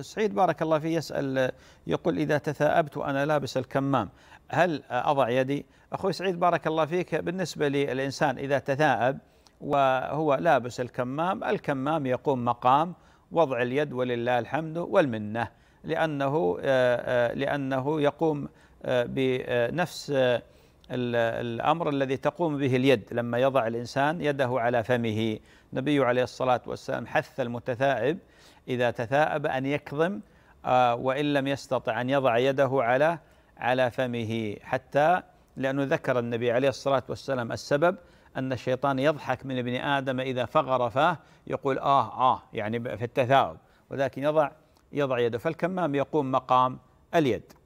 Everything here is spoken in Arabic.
سعيد بارك الله فيه يسأل يقول إذا تثاءبت وأنا لابس الكمام هل أضع يدي؟ أخوي سعيد بارك الله فيك بالنسبة للإنسان إذا تثاءب وهو لابس الكمام الكمام يقوم مقام وضع اليد ولله الحمد والمنة لأنه آه، آه، لأنه يقوم آه، بنفس الأمر الذي تقوم به اليد لما يضع الإنسان يده على فمه النبي عليه الصلاة والسلام حث المتثائب إذا تثائب أن يكظم آه، وإن لم يستطع أن يضع يده على على فمه حتى لأنه ذكر النبي عليه الصلاة والسلام السبب أن الشيطان يضحك من ابن آدم إذا فغر فاه يقول آه آه يعني في التثاؤب ولكن يضع يضع يده فالكمام يقوم مقام اليد